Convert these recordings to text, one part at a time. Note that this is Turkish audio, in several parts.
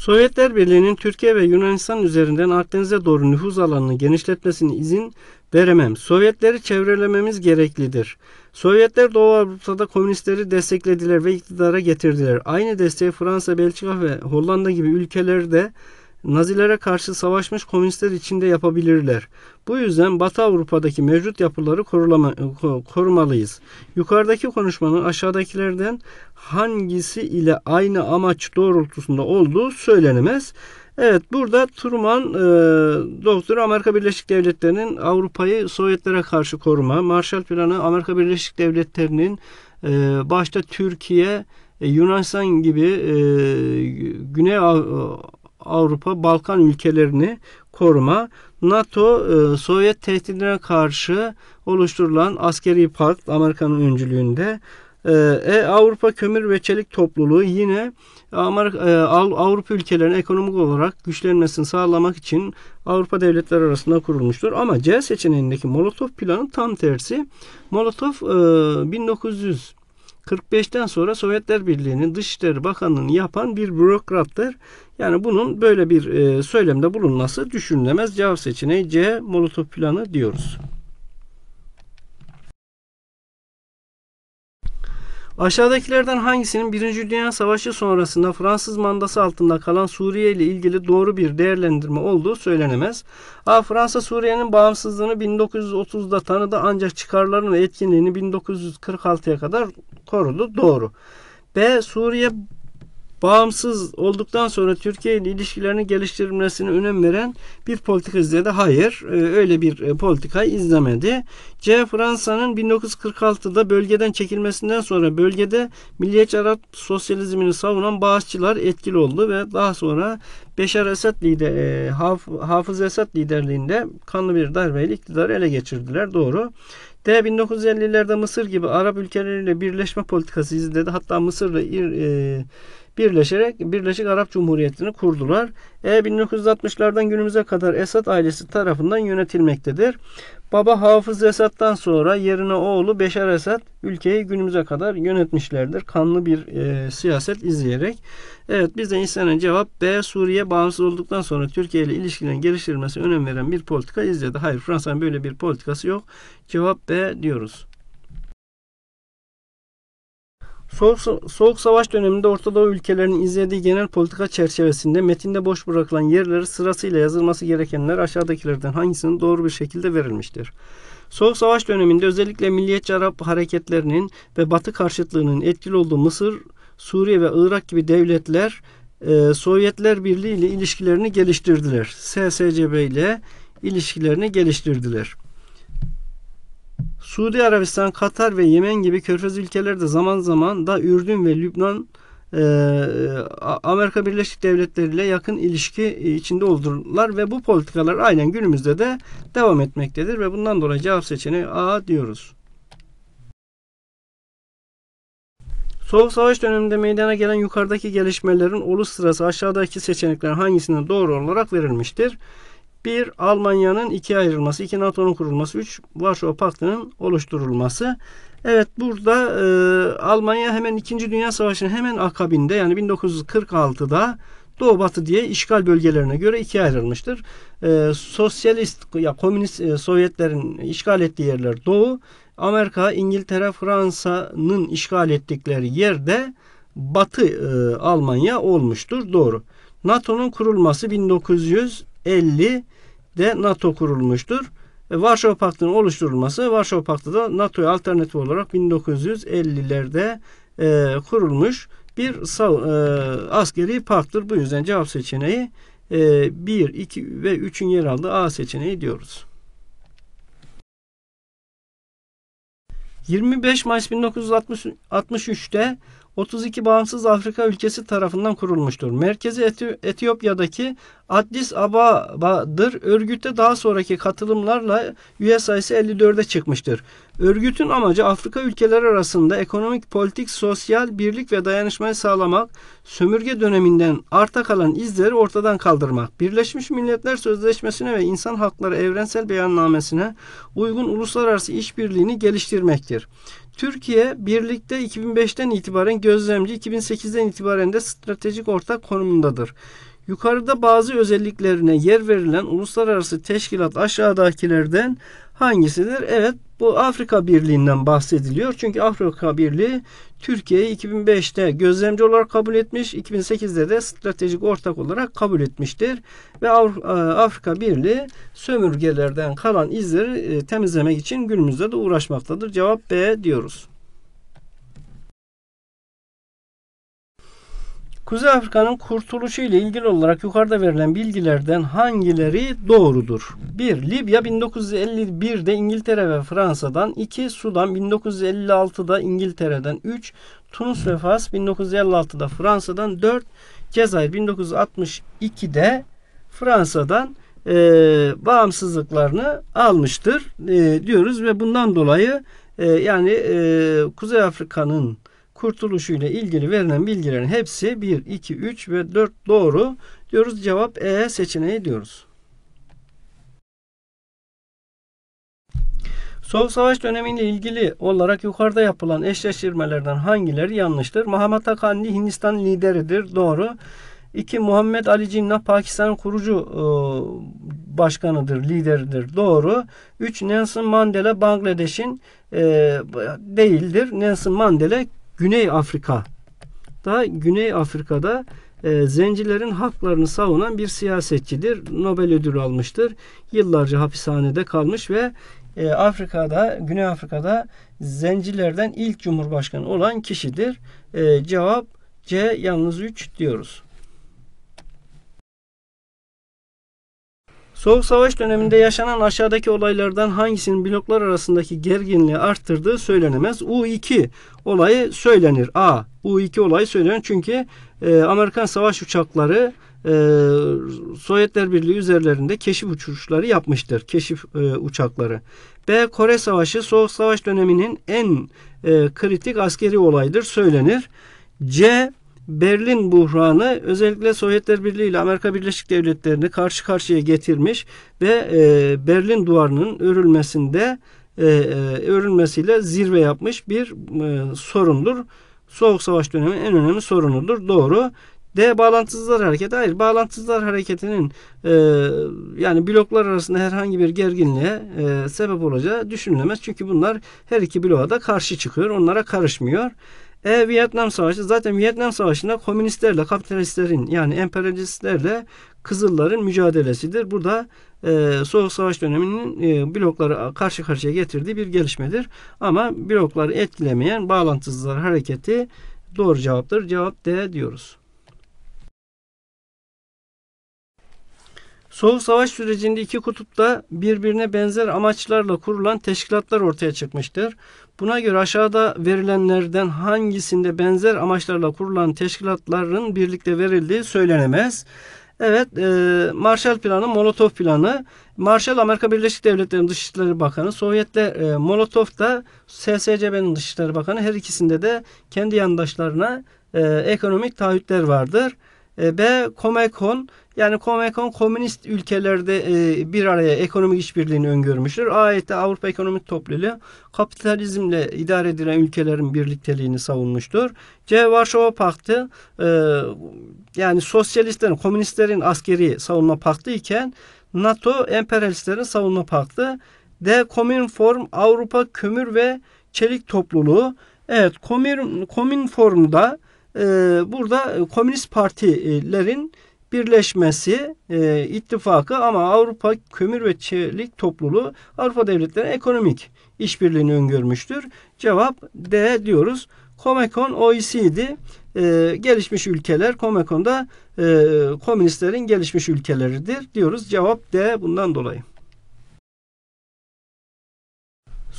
Sovyetler Birliği'nin Türkiye ve Yunanistan üzerinden Akdeniz'e doğru nüfuz alanını genişletmesine izin veremem. Sovyetleri çevrelememiz gereklidir. Sovyetler Doğu Avrupa'da komünistleri desteklediler ve iktidara getirdiler. Aynı desteği Fransa, Belçika ve Hollanda gibi ülkelerde Nazilere karşı savaşmış komünistler için de yapabilirler. Bu yüzden Batı Avrupa'daki mevcut yapıları korulama, korumalıyız. Yukarıdaki konuşmanın aşağıdakilerden hangisi ile aynı amaç doğrultusunda olduğu söylenemez. Evet burada Truman e, doktoru Amerika Birleşik Devletleri'nin Avrupa'yı Sovyetlere karşı koruma, Marshall Planı Amerika Birleşik Devletleri'nin e, başta Türkiye, e, Yunanistan gibi e, Güney Avrupa, Balkan ülkelerini koruma, NATO e, Sovyet tehdidine karşı oluşturulan askeri park Amerika'nın öncülüğünde e, e, Avrupa Kömür ve Çelik Topluluğu yine Amerika, e, Avrupa ülkelerinin ekonomik olarak güçlenmesini sağlamak için Avrupa devletleri arasında kurulmuştur. Ama C seçeneğindeki Molotov planı tam tersi. Molotov e, 1900 45'ten sonra Sovyetler Birliği'nin Dışişleri Bakanlığı'nı yapan bir bürokrattır. Yani bunun böyle bir e, söylemde bulunması düşünülemez. Cevap seçeneği C Molotov planı diyoruz. Aşağıdakilerden hangisinin 1. Dünya Savaşı sonrasında Fransız mandası altında kalan Suriye ile ilgili doğru bir değerlendirme olduğu söylenemez. A. Fransa Suriye'nin bağımsızlığını 1930'da tanıdı ancak çıkarlarının etkinliğini 1946'ya kadar korudu. Doğru. B. Suriye bağımsız olduktan sonra Türkiye ile ilişkilerini geliştirilmesine önem veren bir politika izledi. Hayır, e, öyle bir e, politika izlemedi. C. Fransa'nın 1946'da bölgeden çekilmesinden sonra bölgede milliyetçi Arap sosyalizmini savunan bağışçılar etkili oldu ve daha sonra Beşar Esad lider, e, Hafız Esad liderliğinde kanlı bir darbeyle iktidarı ele geçirdiler. Doğru. D 1950'lerde Mısır gibi Arap ülkeleriyle birleşme politikası izledi. Hatta Mısır'la e, birleşerek Birleşik Arap Cumhuriyeti'ni kurdular. E, 1960'lardan günümüze kadar Esad ailesi tarafından yönetilmektedir. Baba Hafız Esad'dan sonra yerine oğlu Beşer Esad ülkeyi günümüze kadar yönetmişlerdir. Kanlı bir e, siyaset izleyerek. Evet bizden istenen cevap B. Suriye bağımsız olduktan sonra Türkiye ile ilişkilerin geliştirilmesi önem veren bir politika izledi. Hayır Fransa'nın böyle bir politikası yok. Cevap B diyoruz. Soğuk, Soğuk Savaş döneminde Orta Doğu ülkelerinin izlediği genel politika çerçevesinde metinde boş bırakılan yerleri sırasıyla yazılması gerekenler aşağıdakilerden hangisinin doğru bir şekilde verilmiştir? Soğuk Savaş döneminde özellikle milliyetçi Arap hareketlerinin ve Batı karşıtlığının etkili olduğu Mısır, Suriye ve Irak gibi devletler e, Sovyetler Birliği ile ilişkilerini geliştirdiler. SSCB ile ilişkilerini geliştirdiler. Suudi Arabistan, Katar ve Yemen gibi körfez ülkelerde zaman zaman da Ürdün ve Lübnan e, Amerika Birleşik Devletleri ile yakın ilişki içinde oldular ve bu politikalar aynen günümüzde de devam etmektedir ve bundan dolayı cevap seçeneği A diyoruz. Soğuk savaş döneminde meydana gelen yukarıdaki gelişmelerin olus sırası aşağıdaki seçenekler hangisine doğru olarak verilmiştir? bir Almanya'nın ikiye ayrılması. iki NATO'nun kurulması. üç Varşova Paktı'nın oluşturulması. Evet burada e, Almanya hemen 2. Dünya Savaşı'nın hemen akabinde yani 1946'da Doğu Batı diye işgal bölgelerine göre ikiye ayrılmıştır. E, sosyalist ya komünist e, Sovyetlerin işgal ettiği yerler Doğu, Amerika, İngiltere, Fransa'nın işgal ettikleri yerde Batı e, Almanya olmuştur. Doğru. NATO'nun kurulması 1900 1950'de NATO kurulmuştur. E, Varşova Paktı'nın oluşturulması, Varşova Paktı da NATO'ya alternatif olarak 1950'lerde e, kurulmuş bir e, askeri parktır. Bu yüzden cevap seçeneği e, 1, 2 ve 3'ün yer aldığı A seçeneği diyoruz. 25 Mayıs 1963'te 32 bağımsız Afrika ülkesi tarafından kurulmuştur. Merkezi Eti Etiyopya'daki Addis Ababa'dır. Örgütte daha sonraki katılımlarla üye sayısı 54'e çıkmıştır. Örgütün amacı Afrika ülkeleri arasında ekonomik, politik, sosyal birlik ve dayanışmayı sağlamak, sömürge döneminden arta kalan izleri ortadan kaldırmak, Birleşmiş Milletler Sözleşmesi'ne ve İnsan Hakları Evrensel Beyannamesi'ne uygun uluslararası işbirliğini geliştirmektir. Türkiye birlikte 2005'ten itibaren gözlemci, 2008'den itibaren de stratejik ortak konumundadır. Yukarıda bazı özelliklerine yer verilen uluslararası teşkilat aşağıdakilerden Hangisidir? Evet bu Afrika Birliği'nden bahsediliyor. Çünkü Afrika Birliği Türkiye'yi 2005'te gözlemci olarak kabul etmiş, 2008'de de stratejik ortak olarak kabul etmiştir. Ve e, Afrika Birliği sömürgelerden kalan izleri e, temizlemek için günümüzde de uğraşmaktadır. Cevap B diyoruz. Kuzey Afrika'nın kurtuluşu ile ilgili olarak yukarıda verilen bilgilerden hangileri doğrudur? 1. Libya 1951'de İngiltere ve Fransa'dan 2. Sudan 1956'da İngiltere'den 3. Tunus ve Fas 1956'da Fransa'dan 4. Cezayir 1962'de Fransa'dan e, bağımsızlıklarını almıştır e, diyoruz ve bundan dolayı e, yani e, Kuzey Afrika'nın Kurtuluşu ile ilgili verilen bilgilerin hepsi 1, 2, 3 ve 4 doğru diyoruz. Cevap E seçeneği diyoruz. Soğuk Savaş dönemiyle ilgili olarak yukarıda yapılan eşleştirmelerden hangileri yanlıştır? Mahamat Akandi Hindistan lideridir. Doğru. 2. Muhammed Ali Jinnah Pakistan kurucu e, başkanıdır, lideridir. Doğru. 3. Nelson Mandela Bangladeş'in e, değildir. Nelson Mandela Güney Afrika da Güney Afrika'da e, zencilerin haklarını savunan bir siyasetçidir. Nobel ödülü almıştır. Yıllarca hapishanede kalmış ve e, Afrika'da, Güney Afrika'da zencilerden ilk cumhurbaşkanı olan kişidir. E, cevap C yalnız 3 diyoruz. Soğuk Savaş döneminde yaşanan aşağıdaki olaylardan hangisinin bloklar arasındaki gerginliği arttırdığı söylenemez. U2 olayı söylenir. A. U2 olayı söylenir çünkü e, Amerikan savaş uçakları e, Sovyetler Birliği üzerlerinde keşif uçuşları yapmıştır. Keşif e, uçakları. B. Kore Savaşı Soğuk Savaş döneminin en e, kritik askeri olaydır söylenir. C. Berlin buhranı özellikle Sovyetler Birliği ile Amerika Birleşik Devletleri'ni karşı karşıya getirmiş ve e, Berlin duvarının örülmesinde e, e örülmesiyle zirve yapmış bir e, sorundur. Soğuk Savaş dönemi en önemli sorunudur. Doğru. D bağlantısızlar hareketi. Hayır bağlantısızlar hareketinin e, yani bloklar arasında herhangi bir gerginliğe e, sebep olacağı düşünülemez. Çünkü bunlar her iki bloğa da karşı çıkıyor. Onlara karışmıyor. E Vietnam Savaşı zaten Vietnam Savaşı'nda komünistlerle, kapitalistlerin yani emperyalistlerle Kızılların mücadelesidir. Burada e, Soğuk Savaş döneminin e, blokları karşı karşıya getirdiği bir gelişmedir. Ama blokları etkilemeyen bağlantısızlar hareketi doğru cevaptır. Cevap D diyoruz. Soğuk Savaş sürecinde iki kutupta birbirine benzer amaçlarla kurulan teşkilatlar ortaya çıkmıştır. Buna göre aşağıda verilenlerden hangisinde benzer amaçlarla kurulan teşkilatların birlikte verildiği söylenemez. Evet, e, Marshall Planı, Molotov Planı. Marshall Amerika Birleşik Devletleri Dışişleri Bakanı, Sovyetler e, Molotov da SSCB'nin Dışişleri Bakanı. Her ikisinde de kendi yandaşlarına e, ekonomik taahhütler vardır. E, B. Comecon yani COMECON komünist ülkelerde e, bir araya ekonomik işbirliğini öngörmüştür. AET Avrupa Ekonomik Topluluğu kapitalizmle idare edilen ülkelerin birlikteliğini savunmuştur. C Varşova Paktı e, yani sosyalistlerin, komünistlerin askeri savunma paktı iken NATO emperyalistlerin savunma paktı. D Komün Form Avrupa Kömür ve Çelik Topluluğu. Evet, Komün, Komün Form'da e, burada Komünist Partilerin birleşmesi e, ittifakı ama Avrupa Kömür ve Çelik Topluluğu Avrupa devletleri ekonomik işbirliğini öngörmüştür. Cevap D diyoruz. Comecon OECD e, gelişmiş ülkeler Comecon'da e, komünistlerin gelişmiş ülkeleridir diyoruz. Cevap D bundan dolayı.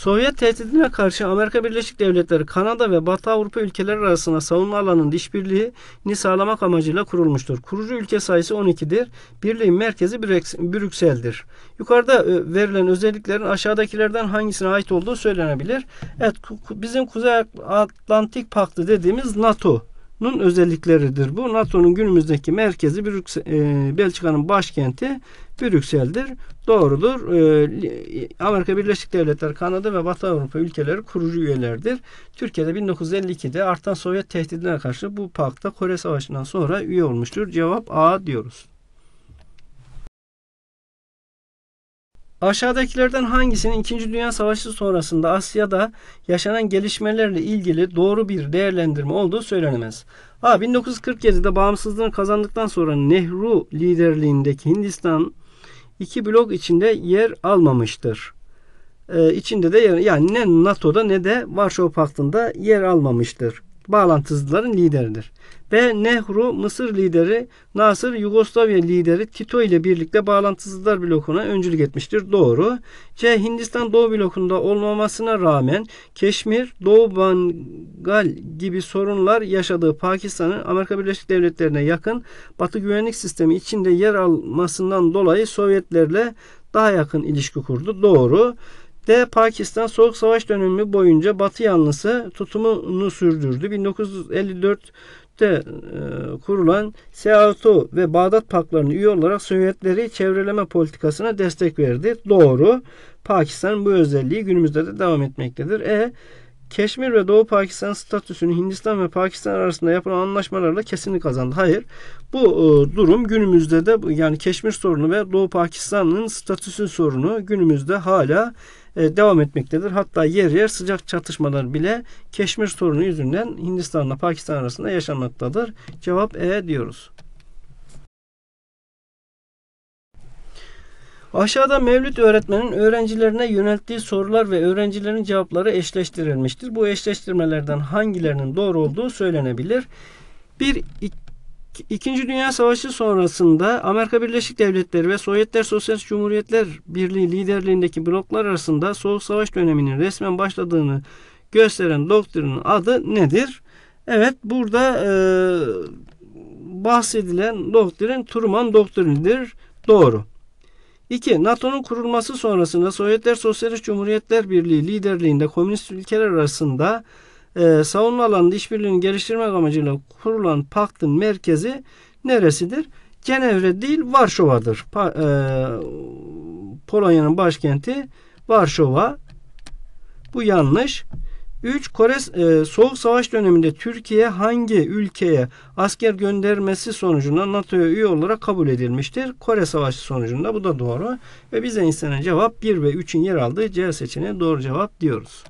Sovyet tehdidine karşı Amerika Birleşik Devletleri, Kanada ve Batı Avrupa ülkeleri arasında savunma alanının işbirliğini sağlamak amacıyla kurulmuştur. Kurucu ülke sayısı 12'dir. Birliğin merkezi Brüksel'dir. Yukarıda e, verilen özelliklerin aşağıdakilerden hangisine ait olduğu söylenebilir. Evet, bizim Kuzey Atlantik Paktı dediğimiz NATO NATO'nun özellikleridir. Bu NATO'nun günümüzdeki merkezi Brüksel, Belçika'nın başkenti Brüksel'dir. Doğrudur. E, Amerika Birleşik Devletleri, Kanada ve Batı Avrupa ülkeleri kurucu üyelerdir. Türkiye'de 1952'de artan Sovyet tehdidine karşı bu pakta Kore Savaşı'ndan sonra üye olmuştur. Cevap A diyoruz. Aşağıdakilerden hangisinin 2. Dünya Savaşı sonrasında Asya'da yaşanan gelişmelerle ilgili doğru bir değerlendirme olduğu söylenemez. A. 1947'de bağımsızlığını kazandıktan sonra Nehru liderliğindeki Hindistan iki blok içinde yer almamıştır. Ee, içinde de yer, yani ne NATO'da ne de Varşova Paktı'nda yer almamıştır bağlantısızların lideridir. B. Nehru Mısır lideri, Nasır Yugoslavya lideri Tito ile birlikte bağlantısızlar blokuna öncülük etmiştir. Doğru. C. Hindistan Doğu blokunda olmamasına rağmen Keşmir, Doğu Bengal gibi sorunlar yaşadığı Pakistan'ın Amerika Birleşik Devletleri'ne yakın Batı güvenlik sistemi içinde yer almasından dolayı Sovyetlerle daha yakın ilişki kurdu. Doğru. D. Pakistan Soğuk Savaş dönemi boyunca Batı yanlısı tutumunu sürdürdü. 1954'te e, kurulan SEATO ve Bağdat Pakları'nın üye olarak Sovyetleri çevreleme politikasına destek verdi. Doğru. Pakistan bu özelliği günümüzde de devam etmektedir. E. Keşmir ve Doğu Pakistan statüsünü Hindistan ve Pakistan arasında yapılan anlaşmalarla kesinlik kazandı. Hayır. Bu e, durum günümüzde de yani Keşmir sorunu ve Doğu Pakistan'ın statüsü sorunu günümüzde hala e, devam etmektedir. Hatta yer yer sıcak çatışmalar bile Keşmir sorunu yüzünden Hindistan'la Pakistan arasında yaşanmaktadır. Cevap E diyoruz. Aşağıda Mevlüt öğretmenin öğrencilerine yönelttiği sorular ve öğrencilerin cevapları eşleştirilmiştir. Bu eşleştirmelerden hangilerinin doğru olduğu söylenebilir. Bir, İkinci Dünya Savaşı sonrasında Amerika Birleşik Devletleri ve Sovyetler Sosyalist Cumhuriyetler Birliği liderliğindeki bloklar arasında Soğuk Savaş döneminin resmen başladığını gösteren doktrinin adı nedir? Evet burada e, bahsedilen doktrin Truman doktrinidir. Doğru. 2. NATO'nun kurulması sonrasında Sovyetler Sosyalist Cumhuriyetler Birliği liderliğinde komünist ülkeler arasında e, savunma alanında işbirliğini geliştirmek amacıyla kurulan paktın merkezi neresidir? Cenevre değil Varşova'dır. Pa, e, Polonya'nın başkenti Varşova. Bu yanlış. 3. Kore e, Soğuk Savaş döneminde Türkiye hangi ülkeye asker göndermesi sonucunda NATO'ya üye olarak kabul edilmiştir? Kore Savaşı sonucunda bu da doğru. Ve bize insanın cevap 1 ve 3'ün yer aldığı C seçeneği doğru cevap diyoruz.